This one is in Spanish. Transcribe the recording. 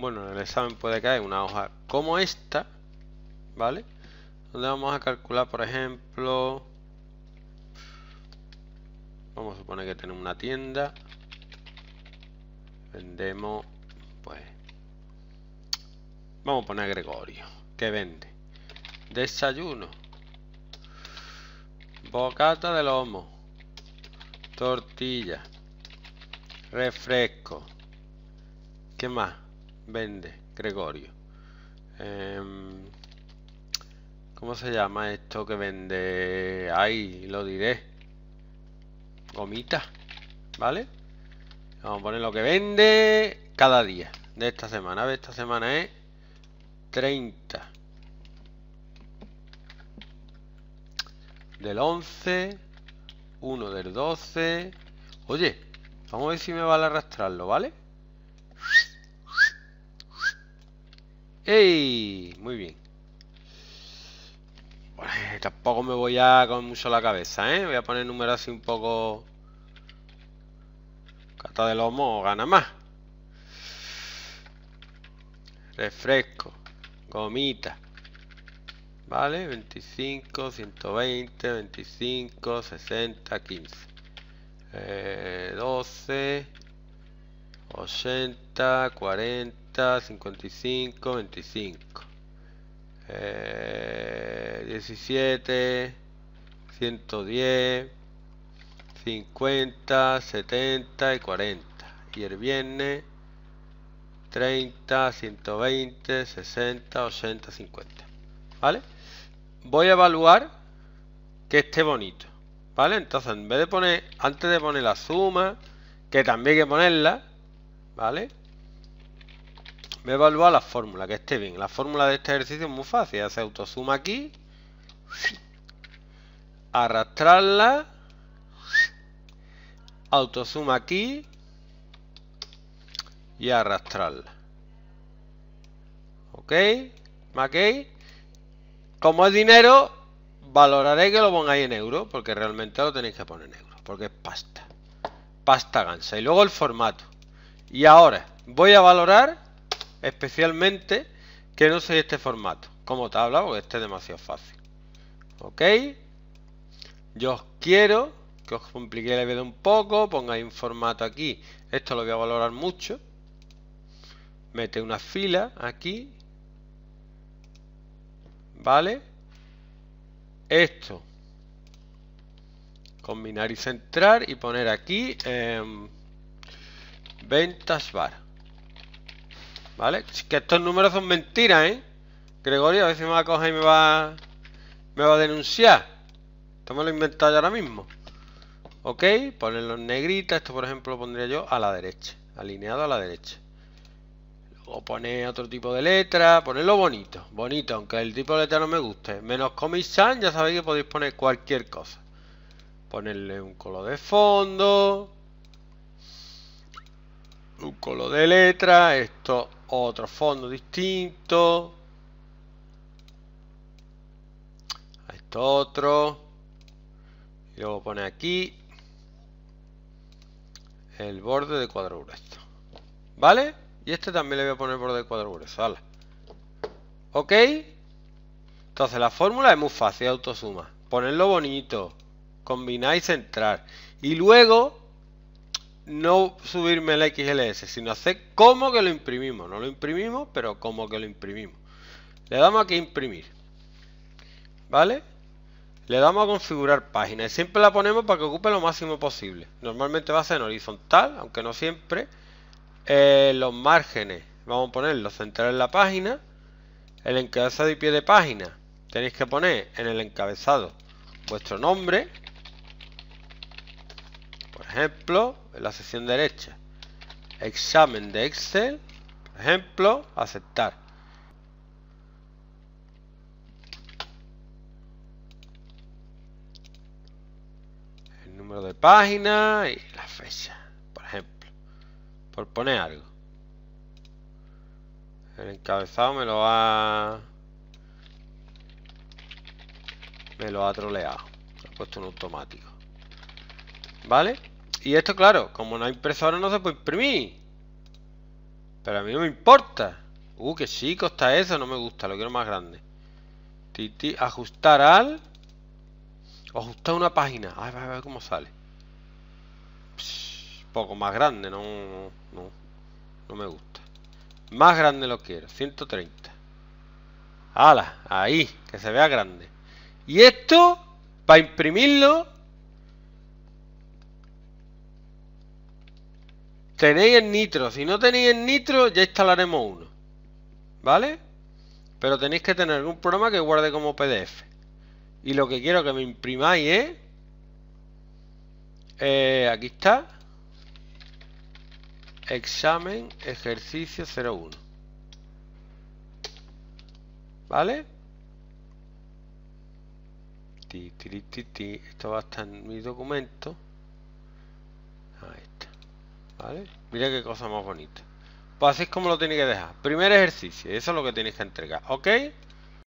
Bueno, en el examen puede caer una hoja como esta, ¿vale? Donde vamos a calcular, por ejemplo, vamos a suponer que tenemos una tienda, vendemos, pues, vamos a poner Gregorio, que vende desayuno, bocata de lomo, tortilla, refresco, ¿qué más? vende Gregorio. Em, ¿Cómo se llama esto que vende? Ahí lo diré. Gomita, ¿vale? Vamos a poner lo que vende cada día de esta semana. A esta semana es 30. Del 11, 1 del 12. Oye, vamos a ver si me vale arrastrarlo, ¿vale? ¡Ey! Muy bien. Bueno, tampoco me voy a con mucho la cabeza, ¿eh? Voy a poner números así un poco... Cata de lomo o gana más. Refresco. Gomita. ¿Vale? 25, 120, 25, 60, 15. 12, 80, 40. 55, 25. 17, 110, 50, 70 y 40. Eh, y el viernes 30, 120, 60, 80, 50. ¿Vale? Voy a evaluar que esté bonito. ¿Vale? Entonces, en vez de poner, antes de poner la suma, que también hay que ponerla, ¿vale? Me a la fórmula, que esté bien. La fórmula de este ejercicio es muy fácil. Hace autosuma aquí. Arrastrarla. Autosuma aquí. Y arrastrarla. ¿Ok? ¿Ok? Como es dinero, valoraré que lo pongáis en euro porque realmente lo tenéis que poner en euro porque es pasta. Pasta gansa. Y luego el formato. Y ahora voy a valorar especialmente que no sea este formato como tabla porque este es demasiado fácil ok yo os quiero que os complique la vida un poco pongáis un formato aquí esto lo voy a valorar mucho mete una fila aquí vale esto combinar y centrar y poner aquí em, ventas bar ¿Vale? que estos números son mentiras, ¿eh? Gregorio a veces me va a coger y me va, me va a denunciar. Esto me lo he inventado yo ahora mismo. Ok, ponerlo en negrita. Esto, por ejemplo, lo pondría yo a la derecha. Alineado a la derecha. Luego pone otro tipo de letra. Ponerlo bonito. Bonito, aunque el tipo de letra no me guste. Menos comisan, ya sabéis que podéis poner cualquier cosa. Ponerle un color de fondo. Un color de letra. Esto otro fondo distinto. A esto otro. Y luego pone aquí el borde de cuadro grueso. ¿Vale? Y este también le voy a poner borde de cuadro grueso. Vale. ¿Ok? Entonces la fórmula es muy fácil, autosuma. Ponerlo bonito. Combinar y centrar. Y luego no subirme el XLS, sino hacer como que lo imprimimos. No lo imprimimos, pero como que lo imprimimos. Le damos aquí imprimir. ¿Vale? Le damos a configurar página. Y siempre la ponemos para que ocupe lo máximo posible. Normalmente va a ser en horizontal, aunque no siempre. Eh, los márgenes. Vamos a ponerlos central en la página. El encabezado y pie de página. Tenéis que poner en el encabezado vuestro nombre ejemplo, en la sección derecha, examen de Excel, ejemplo, aceptar. El número de página y la fecha, por ejemplo, por poner algo. El encabezado me lo ha... Me lo ha troleado. Lo ha puesto en automático. ¿Vale? Y esto, claro, como no hay impresora no se puede imprimir. Pero a mí no me importa. Uh, que sí, costa eso, no me gusta, lo quiero más grande. Titi, ajustar al... ajustar una página. ver, a ver cómo sale. Un poco más grande, no, no, no me gusta. Más grande lo quiero, 130. ¡Hala! Ahí, que se vea grande. Y esto, para imprimirlo, Tenéis el nitro. Si no tenéis el nitro, ya instalaremos uno. ¿Vale? Pero tenéis que tener un programa que guarde como PDF. Y lo que quiero que me imprimáis es... Eh, aquí está. Examen, ejercicio 01. ¿Vale? Esto va a estar en mi documento. ¿Vale? Mira qué cosa más bonita. Pues así es como lo tiene que dejar. Primer ejercicio, eso es lo que tienes que entregar. ¿Ok?